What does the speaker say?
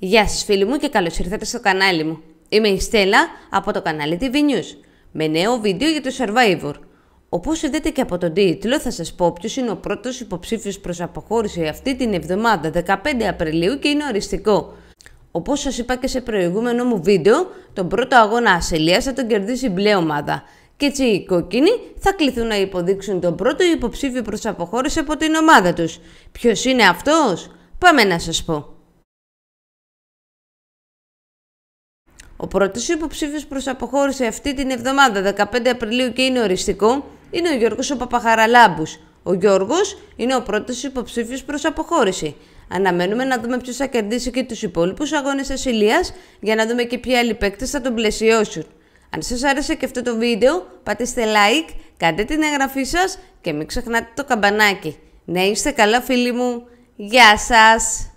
Γεια σας φίλοι μου και καλώς ήρθατε στο κανάλι μου. Είμαι η Στέλλα από το κανάλι TV News με νέο βίντεο για το Survivor. Όπως είδατε και από τον τίτλο θα σας πω ποιος είναι ο πρώτος υποψήφιος προς αποχώρηση αυτή την εβδομάδα 15 Απριλίου και είναι οριστικό. Όπως σας είπα και σε προηγούμενο μου βίντεο, τον πρώτο αγώνα ασυλίας θα τον κερδίσει η μπλε ομάδα. Και έτσι οι κόκκινοι θα κληθούν να υποδείξουν τον πρώτο υποψήφιο προς αποχώρηση από την ομάδα τους. Ποιος είναι αυτός? Πάμε να σας πω. Ο πρώτος υποψήφιος προς αποχώρηση αυτή την εβδομάδα, 15 Απριλίου, και είναι οριστικό, είναι ο Γιώργος ο Ο Γιώργος είναι ο πρώτος υποψήφιος προς αποχώρηση. Αναμένουμε να δούμε ποιος θα κερδίσει και τους υπόλοιπους αγώνες ασυλίας για να δούμε και ποιοι άλλοι παίκτες θα τον πλαισιώσουν. Αν σας άρεσε και αυτό το βίντεο, πατήστε like, κάντε την εγγραφή σας και μην ξεχνάτε το καμπανάκι. Να είστε καλά φίλοι μου. Γεια σας!